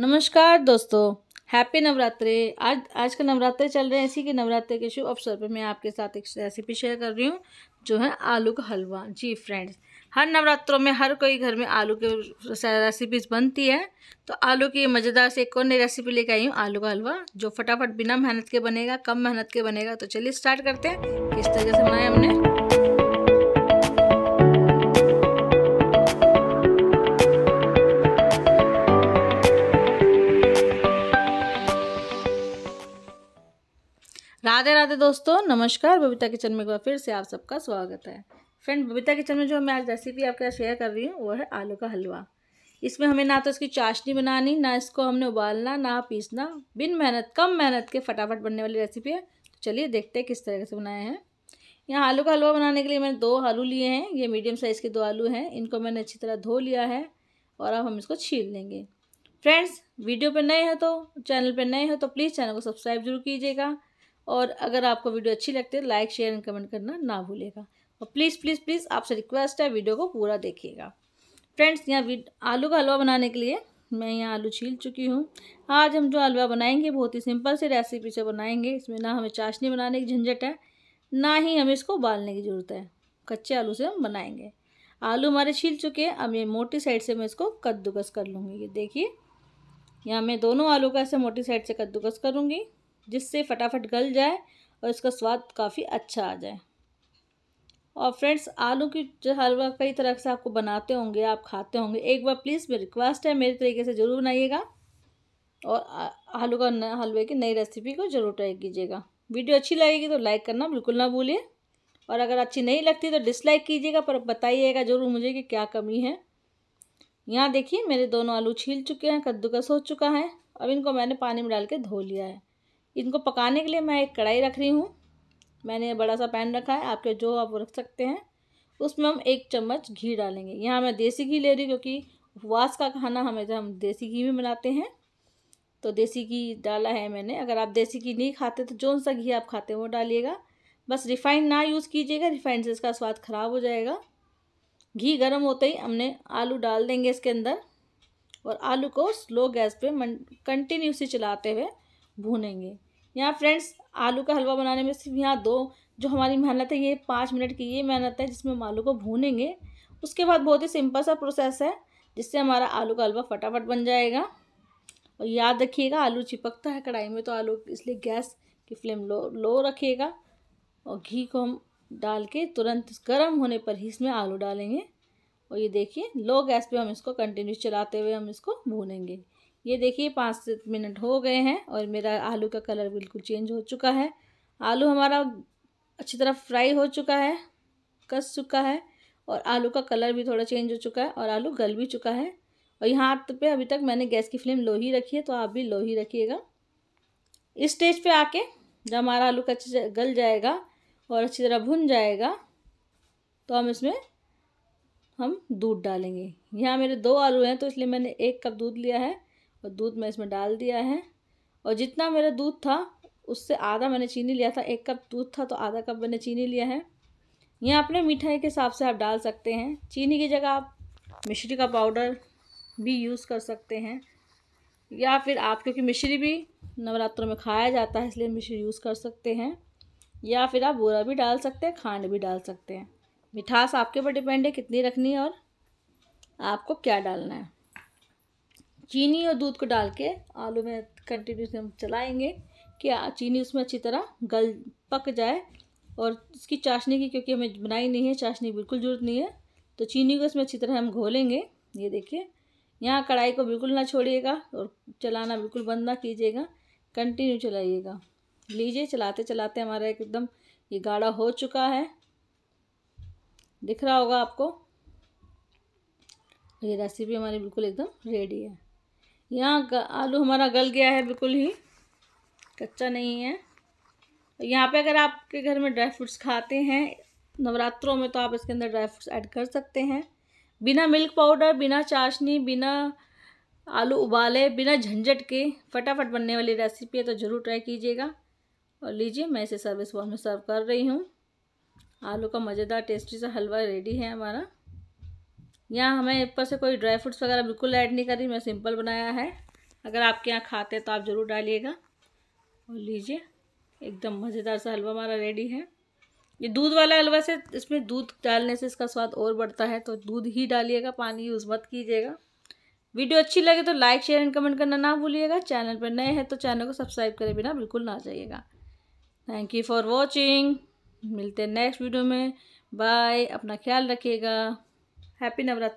नमस्कार दोस्तों हैप्पी नवरात्रे आज आज का नवरात्रे चल रहे हैं इसी के नवरात्रे के शुभ अवसर पर मैं आपके साथ एक रेसिपी शेयर कर रही हूँ जो है आलू का हलवा जी फ्रेंड्स हर नवरात्रों में हर कोई घर में आलू के रेसिपीज बनती है तो आलू की मज़ेदार से एक और नई रेसिपी लेकर आई हूँ आलू का हलवा जो फटाफट बिना मेहनत के बनेगा कम मेहनत के बनेगा तो चलिए स्टार्ट करते हैं किस तरह से बनाया हमने राधे राधे दोस्तों नमस्कार बबीता किचन में एक बार फिर से आप सबका स्वागत है फ्रेंड बबीता किचन में जो मैं आज रेसिपी आपके साथ शेयर कर रही हूँ वो है आलू का हलवा इसमें हमें ना तो इसकी चाशनी बनानी ना इसको हमने उबालना ना पीसना बिन मेहनत कम मेहनत के फटाफट बनने वाली रेसिपी है तो चलिए देखते हैं किस तरह से बनाए हैं यहाँ आलू का हलवा बनाने के लिए मैंने दो आलू लिए हैं ये मीडियम साइज़ के दो आलू हैं इनको मैंने अच्छी तरह धो लिया है और अब हम इसको छील लेंगे फ्रेंड्स वीडियो पर नए हो तो चैनल पर नए हो तो प्लीज़ चैनल को सब्सक्राइब जरूर कीजिएगा और अगर आपको वीडियो अच्छी लगती है लाइक शेयर एंड कमेंट करना ना भूलेगा और प्लीज़ प्लीज़ प्लीज़ आपसे रिक्वेस्ट है वीडियो को पूरा देखिएगा फ्रेंड्स यहाँ आलू का हलवा बनाने के लिए मैं यहाँ आलू छील चुकी हूँ आज हम जो हलवा बनाएंगे बहुत ही सिंपल से रेसिपी से बनाएंगे इसमें ना हमें चाशनी बनाने की झंझट है ना ही हमें इसको उबालने की ज़रूरत है कच्चे आलू से हम बनाएंगे आलू हमारे छील चुके हैं अब ये मोटी साइड से मैं इसको कद्दूकस कर लूँगी ये देखिए यहाँ मैं दोनों आलू का ऐसे मोटी साइड से कद्दूकस करूँगी जिससे फटाफट गल जाए और इसका स्वाद काफ़ी अच्छा आ जाए और फ्रेंड्स आलू की हलवा कई तरह से आपको बनाते होंगे आप खाते होंगे एक बार प्लीज़ मेरी रिक्वेस्ट है मेरे तरीके से ज़रूर बनाइएगा और आलू का हलवे की नई रेसिपी को ज़रूर ट्राई कीजिएगा वीडियो अच्छी लगेगी तो लाइक करना बिल्कुल ना भूलिए और अगर अच्छी नहीं लगती तो डिसलाइक कीजिएगा पर बताइएगा ज़रूर मुझे कि क्या कमी है यहाँ देखिए मेरे दोनों आलू छील चुके हैं कद्दूकस हो चुका है अब इनको मैंने पानी में डाल के धो लिया है इनको पकाने के लिए मैं एक कढ़ाई रख रही हूँ मैंने बड़ा सा पैन रखा है आपके जो आप रख सकते हैं उसमें हम एक चम्मच घी डालेंगे यहाँ मैं देसी घी ले रही हूँ क्योंकि उपवास का खाना जब हम देसी घी में बनाते हैं तो देसी घी डाला है मैंने अगर आप देसी घी नहीं खाते तो जौन सा घी आप खाते हैं वो डालिएगा बस रिफाइंड ना यूज़ कीजिएगा रिफाइंड से इसका स्वाद ख़राब हो जाएगा घी गर्म होते ही हमने आलू डाल देंगे इसके अंदर और आलू को स्लो गैस पे कंटिन्यूसली चलाते हुए भूनेंगे यहाँ फ्रेंड्स आलू का हलवा बनाने में सिर्फ यहाँ दो जो हमारी मेहनत है ये पाँच मिनट की ये मेहनत है जिसमें हम आलू को भूनेंगे उसके बाद बहुत ही सिंपल सा प्रोसेस है जिससे हमारा आलू का हलवा फटाफट बन जाएगा और याद रखिएगा आलू चिपकता है कढ़ाई में तो आलू इसलिए गैस की फ्लेम लो लो रखिएगा और घी को हम डाल के तुरंत गर्म होने पर ही इसमें आलू डालेंगे और ये देखिए लो गैस पे हम इसको कंटिन्यू चलाते हुए हम इसको भूनेंगे ये देखिए पाँच मिनट हो गए हैं और मेरा आलू का कलर बिल्कुल चेंज हो चुका है आलू हमारा अच्छी तरह फ्राई हो चुका है कस चुका है और आलू का कलर भी थोड़ा चेंज हो चुका है और आलू गल भी चुका है और यहाँ हाथ पे अभी तक मैंने गैस की फ्लेम लो ही रखी है तो आप भी लो ही रखिएगा इस स्टेज पे आके जब हमारा आलू का अच्छे गल जाएगा और अच्छी तरह भुन जाएगा तो हम इसमें हम दूध डालेंगे यहाँ मेरे दो आलू हैं तो इसलिए मैंने एक कप दूध लिया है और दूध मैं इसमें डाल दिया है और जितना मेरा दूध था उससे आधा मैंने चीनी लिया था एक कप दूध था तो आधा कप मैंने चीनी लिया है यह अपने मिठाई के हिसाब से आप डाल सकते हैं चीनी की जगह आप मिश्री का पाउडर भी यूज़ कर सकते हैं या फिर आप क्योंकि मिश्री भी नवरात्रों में खाया जाता है इसलिए मिश्री यूज़ कर सकते हैं या फिर आप बूरा भी डाल सकते हैं खांड भी डाल सकते हैं मिठास आपके ऊपर डिपेंड है कितनी रखनी है और आपको क्या डालना है चीनी और दूध को डाल के आलू में कंटिन्यूस हम चलाएंगे कि चीनी उसमें अच्छी तरह गल पक जाए और इसकी चाशनी की क्योंकि हमें बनाई नहीं है चाशनी बिल्कुल जरूरत नहीं है तो चीनी को इसमें अच्छी तरह हम घोलेंगे ये देखिए यहाँ कढ़ाई को बिल्कुल ना छोड़िएगा और चलाना बिल्कुल बंद ना कीजिएगा कंटिन्यू चलाइएगा लीजिए चलाते चलाते हमारा एकदम ये गाढ़ा हो चुका है दिख रहा होगा आपको ये रेसिपी हमारी बिल्कुल एकदम रेडी है यहाँ आलू हमारा गल गया है बिल्कुल ही कच्चा नहीं है यहाँ पे अगर आपके घर में ड्राई फ्रूट्स खाते हैं नवरात्रों में तो आप इसके अंदर ड्राई फ्रूट्स ऐड कर सकते हैं बिना मिल्क पाउडर बिना चाशनी बिना आलू उबाले बिना झंझट के फटाफट बनने वाली रेसिपी है तो ज़रूर ट्राई कीजिएगा और लीजिए मैं इसे सर्विस वॉल में सर्व कर रही हूँ आलू का मज़ेदार टेस्टी सा हलवा रेडी है हमारा यहाँ हमें ऊपर से कोई ड्राई फ्रूट्स वगैरह बिल्कुल ऐड नहीं करी मैं सिंपल बनाया है अगर आपके यहाँ खाते हैं तो आप ज़रूर डालिएगा और लीजिए एकदम मज़ेदार सा हलवा हमारा रेडी है ये दूध वाला हलवा से इसमें दूध डालने से इसका स्वाद और बढ़ता है तो दूध ही डालिएगा पानी यूज़ मत कीजिएगा वीडियो अच्छी लगे तो लाइक शेयर एंड कमेंट करना ना भूलिएगा चैनल पर नए हैं तो चैनल को सब्सक्राइब करें बिना बिल्कुल ना जाइएगा थैंक यू फॉर वॉचिंग मिलते हैं नेक्स्ट वीडियो में बाय अपना ख्याल रखिएगा हैप्पी नवरात्र